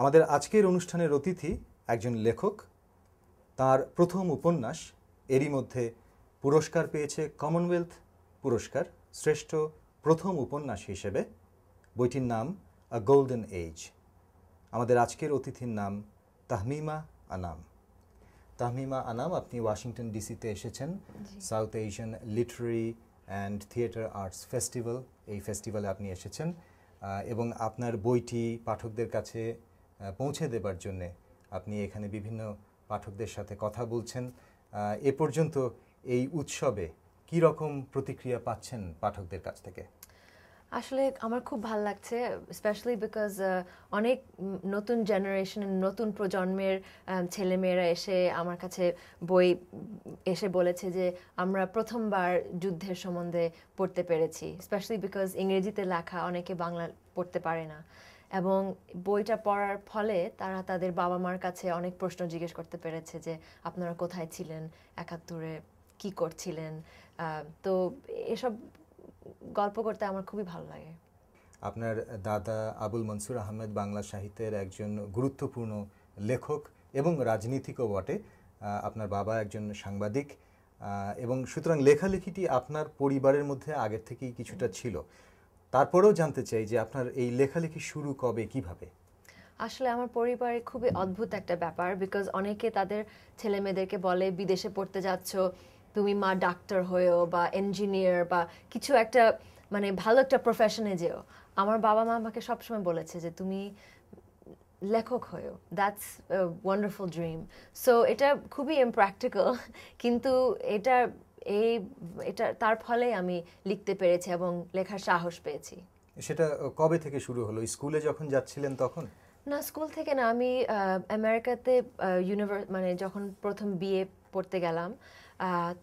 আমাদের আজকের অনুষ্ঠানের অতিথি একজন লেখক তার প্রথম উপন্যাস এরই মধ্যে পুরস্কার পেয়েছে কমনওয়েলথ পুরস্কার শ্রেষ্ঠ প্রথম উপন্যাস হিসেবে বইটির নাম আ গোল্ডেন এজ আমাদের আজকের অতিথির নাম তাহমিমা আনাম তাহমিমা আনাম আপনি ওয়াশিংটন ডিসিতে এসেছেন South Asian literary and theatre arts festival এই ফেস্টিভ্যালে আপনি এসেছেন এবং আপনার বইটি পাঠকদের কাছে পৌঁছে দেবার জন্যে আপনি এখানে বিভিন্ন পাঠকদের সাথে কথা বলছেন এ পর্যন্ত এই উৎসবে কি রকম প্রতিক্রিয়া পাচ্ছেন পাঠকদের কাছ থেকে আসলে আমার খুব ভাল লাগছে স্পেশালি বিকজ অনেক নতুন জেনারেশন নতুন প্রজন্মের ছেলেমেয়েরা এসে আমার কাছে বই এসে বলেছে যে আমরা প্রথমবার যুদ্ধের সম্বন্ধে পড়তে পেরেছি স্পেশালি বিকজ ইংরেজিতে লেখা অনেকে বাংলা পড়তে পারে না এবং বইটা পড়ার ফলে তারা তাদের বাবা মার কাছে অনেক প্রশ্ন জিজ্ঞেস করতে পেরেছে যে আপনারা কোথায় ছিলেন একাত্তরে কি করছিলেন তো এসব গল্প করতে আমার খুবই ভালো লাগে আপনার দাদা আবুল মনসুর আহমেদ বাংলা সাহিত্যের একজন গুরুত্বপূর্ণ লেখক এবং রাজনীতিকও বটে আপনার বাবা একজন সাংবাদিক এবং সুতরাং লেখালেখিটি আপনার পরিবারের মধ্যে আগের থেকেই কিছুটা ছিল তারপরেও জানতে চাই যে আপনার এই লেখালেখি শুরু কবে কিভাবে আসলে আমার পরিবারে খুবই অদ্ভুত একটা ব্যাপার বিকজ অনেকে তাদের ছেলে মেয়েদেরকে বলে বিদেশে পড়তে যাচ্ছ তুমি মা ডাক্তার হয়েও বা ইঞ্জিনিয়ার বা কিছু একটা মানে ভালো একটা প্রফেশনে যেও আমার বাবা মা আমাকে সবসময় বলেছে যে তুমি লেখক হয়েও দ্যাটস ওয়ান্ডারফুল ড্রিম সো এটা খুবই ইমপ্র্যাকটিক্যাল কিন্তু এটা এই এটা তার ফলে আমি লিখতে পেরেছি এবং লেখার সাহস পেয়েছি সেটা কবে থেকে শুরু হলো স্কুলে যখন যাচ্ছিলেন তখন না স্কুল থেকে না আমি আমেরিকাতে ইউনিভার্স মানে যখন প্রথম বিএ পড়তে গেলাম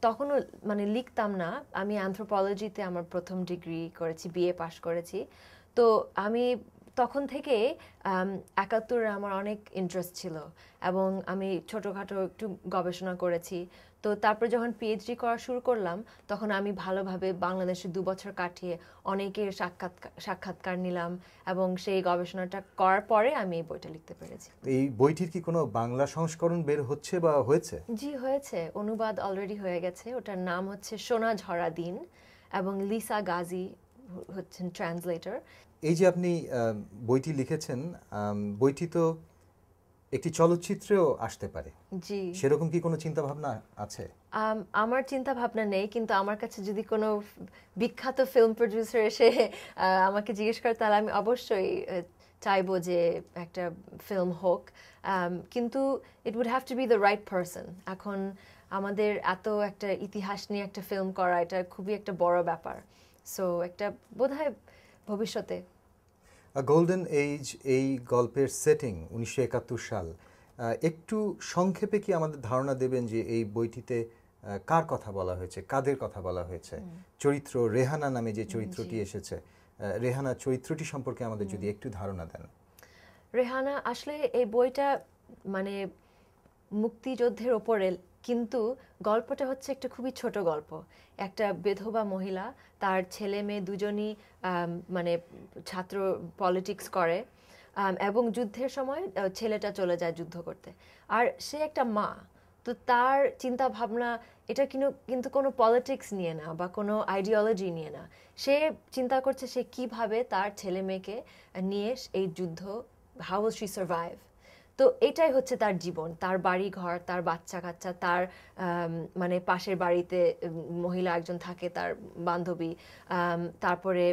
তখনও মানে লিখতাম না আমি অ্যান্থ্রোপোলজিতে আমার প্রথম ডিগ্রি করেছি বিএ পাশ করেছি তো আমি তখন থেকে একাত্তরে আমার অনেক ইন্টারেস্ট ছিল এবং আমি ছোটোখাটো একটু গবেষণা করেছি তো তারপর যখন পিএইচডি করা শুরু করলাম তখন আমি ভালোভাবে বাংলাদেশে দু বছর কাটিয়ে অনেকের সাক্ষাৎকার সাক্ষাৎকার নিলাম এবং সেই গবেষণাটা করার পরে আমি এই বইটা লিখতে পেরেছি এই বইটির কি কোনো বাংলা সংস্করণ বের হচ্ছে বা হয়েছে জি হয়েছে অনুবাদ অলরেডি হয়ে গেছে ওটার নাম হচ্ছে সোনা ঝরা দিন এবং লিসা গাজী হচ্ছেন ট্রান্সলেটর এই যে আপনি বইটি লিখেছেন বইটি তো একটি চলচ্চিত্রেও আসতে পারে জি সেরকম কি কোনো চিন্তা ভাবনা আছে আমার চিন্তা ভাবনা নেই কিন্তু আমার কাছে যদি কোনো বিখ্যাত ফিল্ম প্রডিউসার এসে আমাকে জিজ্ঞেস করে তাহলে আমি অবশ্যই চাইবো যে একটা ফিল্ম হোক কিন্তু it would have to be the right person এখন আমাদের এত একটা ইতিহাস নিয়ে একটা ফিল্ম করা এটা খুবই একটা বড় ব্যাপার সো একটা বোধহয় ভবিষ্যতে গোল্ডেন এইজ এই গল্পের সেটিং উনিশশো একাত্তর সাল একটু সংক্ষেপে কি আমাদের ধারণা দেবেন যে এই বইটিতে কার কথা বলা হয়েছে কাদের কথা বলা হয়েছে চরিত্র রেহানা নামে যে চরিত্রটি এসেছে রেহানা চরিত্রটি সম্পর্কে আমাদের যদি একটু ধারণা দেন রেহানা আসলে এই বইটা মানে মুক্তিযুদ্ধের ওপরে কিন্তু গল্পটা হচ্ছে একটা খুবই ছোট গল্প একটা বেধবা মহিলা তার ছেলে মেয়ে দুজনই মানে ছাত্র পলিটিক্স করে এবং যুদ্ধের সময় ছেলেটা চলে যায় যুদ্ধ করতে আর সে একটা মা তো তার চিন্তা ভাবনা এটা কিন্তু কিন্তু কোনো পলিটিক্স নিয়ে না বা কোনো আইডিওলজি নিয়ে না সে চিন্তা করছে সে কিভাবে তার ছেলে মেয়েকে নিয়ে এই যুদ্ধ হাউ উইল শি সার্ভাইভ তো এটাই হচ্ছে তার জীবন তার বাড়ি ঘর তার বাচ্চা কাচ্চা তার মানে পাশের বাড়িতে মহিলা একজন থাকে তার বান্ধবী তারপরে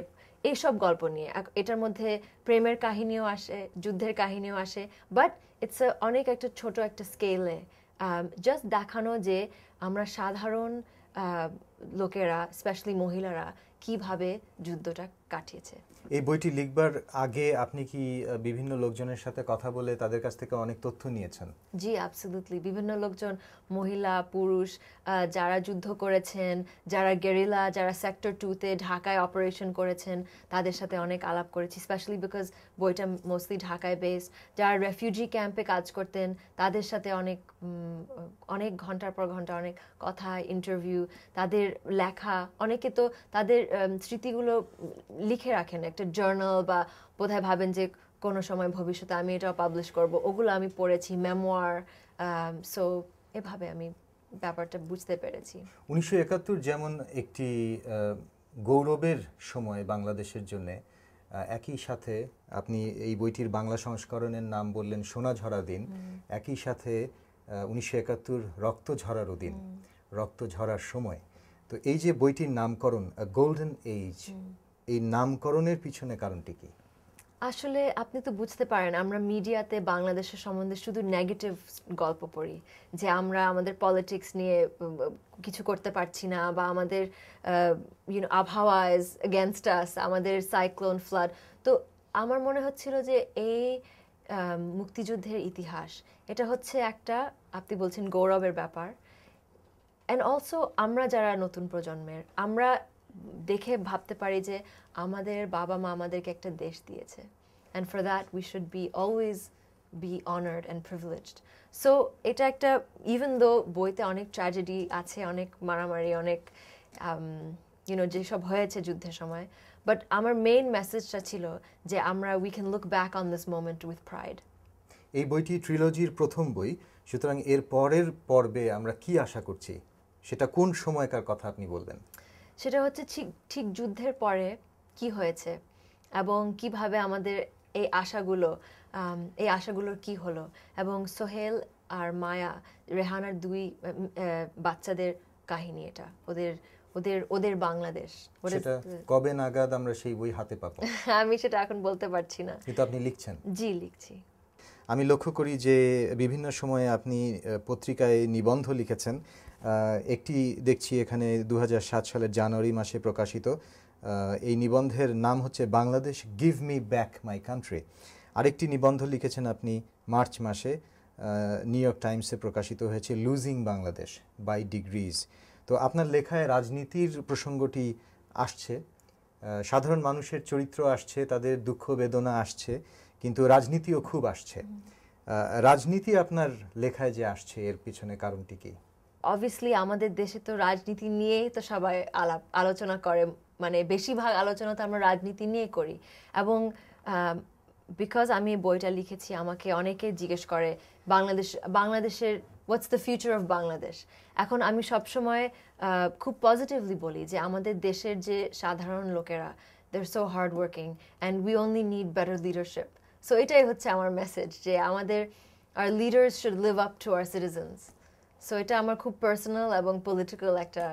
এইসব গল্প নিয়ে এটার মধ্যে প্রেমের কাহিনীও আসে যুদ্ধের কাহিনীও আসে বাট ইটস অনেক একটা ছোট একটা স্কেলে জাস্ট দেখানো যে আমরা সাধারণ লোকেরা স্পেশালি মহিলারা কিভাবে যুদ্ধটা কাটিয়েছে এই বইটি লিখবার আগে আপনি কি বিভিন্ন লোকজনের সাথে কথা বলে তাদের কাছ থেকে অনেক তথ্য নিয়েছেন জি অ্যাবসলিউটলি বিভিন্ন লোকজন মহিলা পুরুষ যারা যুদ্ধ করেছেন যারা গেরিলা যারা সেক্টর টুতে ঢাকায় অপারেশন করেছেন তাদের সাথে অনেক আলাপ করেছি স্পেশালি বিকজ বইটা মোস্টলি ঢাকায় বেস যারা রেফিউজি ক্যাম্পে কাজ করতেন তাদের সাথে অনেক অনেক ঘন্টার পর ঘন্টা অনেক কথা ইন্টারভিউ তাদের লেখা অনেকে তো তাদের স্মৃতিগুলো লিখে রাখেন একটা জার্নাল বা বোধহয় ভাবেন যে কোনো সময় ভবিষ্যতে আমি এটা পাবলিশ করব ওগুলো আমি পড়েছি মেমোয়ার সো um, এভাবে আমি ব্যাপারটা বুঝতে পেরেছি উনিশশো একাত্তর যেমন একটি গৌরবের সময় বাংলাদেশের জন্য একই সাথে আপনি এই বইটির বাংলা সংস্করণের নাম বললেন সোনা ঝরা দিন একই সাথে উনিশশো একাত্তর রক্ত ঝরারও দিন রক্ত ঝরার সময় তো এই যে বইটির নামকরণ গোল্ডেন এইজ এই নামকরণের পিছনে কারণটি কি আসলে আপনি তো বুঝতে পারেন আমরা মিডিয়াতে বাংলাদেশের সম্বন্ধে শুধু নেগেটিভ গল্প পড়ি যে আমরা আমাদের পলিটিক্স নিয়ে কিছু করতে পারছি না বা আমাদের ইউনো আবহাওয়া ইজ এগেনস্ট আস আমাদের সাইক্লোন ফ্লাড তো আমার মনে হচ্ছিল যে এই মুক্তিযুদ্ধের ইতিহাস এটা হচ্ছে একটা আপনি বলছেন গৌরবের ব্যাপার অ্যান্ড অলসো আমরা যারা নতুন প্রজন্মের আমরা দেখে ভাবতে পারি যে আমাদের বাবা মা আমাদেরকে একটা দেশ দিয়েছে and for that we should be always be honoured and privileged so এটা একটা ইভেন দো বইতে অনেক ট্র্যাজেডি আছে অনেক মারামারি অনেক ইউনো um, যেসব হয়েছে যুদ্ধের সময় বাট আমার মেইন মেসেজটা ছিল যে আমরা we can look back on this moment with pride এই বইটি ট্রিলজির প্রথম বই সুতরাং এর পরের পর্বে আমরা কি আশা করছি সেটা কোন সময়কার কথা আপনি বললেন সেটা হচ্ছে ঠিক ঠিক যুদ্ধের পরে কি হয়েছে এবং কিভাবে আমাদের এই আশাগুলো এই আশাগুলোর কি হলো এবং সোহেল আর মায়া রেহানার দুই বাচ্চাদের কাহিনী এটা ওদের ওদের ওদের বাংলাদেশ সেটা কবে নাগাদ আমরা সেই বই হাতে পাবো আমি সেটা এখন বলতে পারছি না কিন্তু আপনি লিখছেন জি লিখছি আমি লক্ষ্য করি যে বিভিন্ন সময়ে আপনি পত্রিকায় নিবন্ধ লিখেছেন একটি দেখছি এখানে দু সালের জানুয়ারি মাসে প্রকাশিত এই নিবন্ধের নাম হচ্ছে Bangladesh give me back my country আরেকটি নিবন্ধ লিখেছেন আপনি মার্চ মাসে নিউ ইয়র্ক টাইমসে প্রকাশিত হয়েছে লুজিং বাংলাদেশ বাই ডিগ্রিজ তো আপনার লেখায় রাজনীতির প্রসঙ্গটি আসছে সাধারণ মানুষের চরিত্র আসছে তাদের দুঃখ বেদনা আসছে কিন্তু রাজনীতিও খুব আসছে রাজনীতি আপনার লেখায় যে আসছে এর পিছনে কারণটি কি অবভিয়াসলি আমাদের দেশে তো রাজনীতি নিয়েই তো সবাই আলাপ আলোচনা করে মানে বেশিরভাগ আলোচনা তো আমরা রাজনীতি নিয়ে করি এবং বিকজ আমি বইটা লিখেছি আমাকে অনেকে জিজ্ঞেস করে বাংলাদেশ বাংলাদেশের what's the future of Bangladesh এখন আমি সবসময় খুব পজিটিভলি বলি যে আমাদের দেশের যে সাধারণ লোকেরা so hard working and we only need better leadership so এটাই হচ্ছে আমার মেসেজ যে আমাদের আর leaders should live up to our citizens so এটা আমার খুব পার্সোনাল এবং পলিটিক্যাল একটা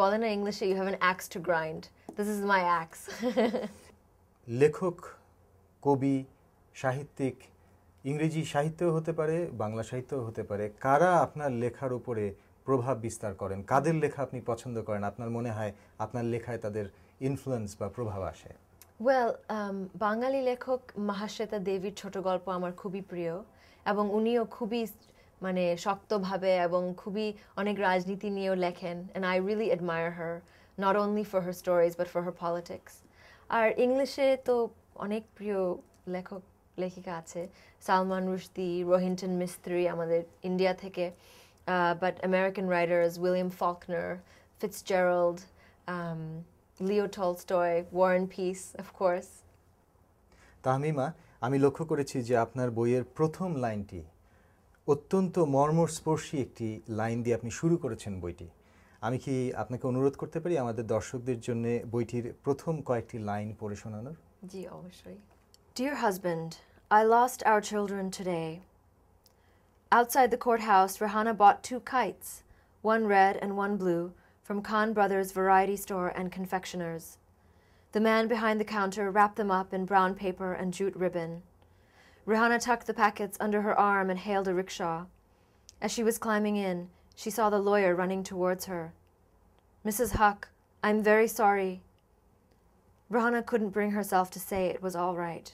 বলে না ইংলিশে you have an axe to grind this is my axe লেখক কবি সাহিত্যিক ইংরেজি সাহিত্য হতে পারে বাংলা সাহিত্য হতে পারে কারা আপনার লেখার উপরে প্রভাব বিস্তার করেন কাদের লেখা আপনি পছন্দ করেন আপনার মনে হয় আপনার লেখায় তাদের ইনফ্লুয়েন্স বা প্রভাব আসে ওয়েল um, বাঙালি লেখক মহাশ্বেতা দেবীর ছোট গল্প আমার খুবই প্রিয় এবং উনিও খুবই মানে শক্তভাবে এবং খুবই অনেক রাজনীতি নিয়েও লেখেন and I really admire her not only for her stories but for her politics আর ইংলিশে তো অনেক প্রিয় লেখক লেখিকা আছে সালমান রুশদি রোহিন্টন মিস্ত্রি আমাদের ইন্ডিয়া থেকে but American writers William Faulkner Fitzgerald Leo Tolstoy War and Peace of course Tahmima আমি লক্ষ্য করেছি যে আপনার বইয়ের প্রথম লাইনটি অত্যন্ত মর্মস্পর্শী একটি লাইন দিয়ে আপনি শুরু করেছেন বইটি আমি কি আপনাকে অনুরোধ করতে পারি আমাদের দর্শকদের জন্য বইটির প্রথম কয়েকটি লাইন পড়ে শোনানোর জি অবশ্যই husband I lost lost our children today. Outside court house Rahana bought two kites, one red and one blue from Kahn Brothers Variety Store and Confectioners. The man behind the counter wrapped them up in brown paper and jute ribbon. Rihanna tucked the packets under her arm and hailed a rickshaw. As she was climbing in, she saw the lawyer running towards her. Mrs. Huck, I'm very sorry. Rihanna couldn't bring herself to say it was all right.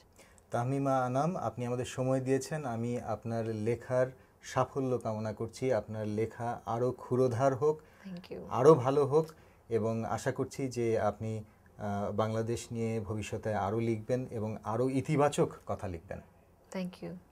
Tahmima Anam আপনি আমাদের সময় দিয়েছেন আমি আপনার লেখার সাফল্য কামনা করছি আপনার লেখা আরও ক্ষুরোধার হোক আরও ভালো হোক এবং আশা করছি যে আপনি বাংলাদেশ নিয়ে ভবিষ্যতে আরও লিখবেন এবং আরও ইতিবাচক কথা লিখবেন থ্যাংক ইউ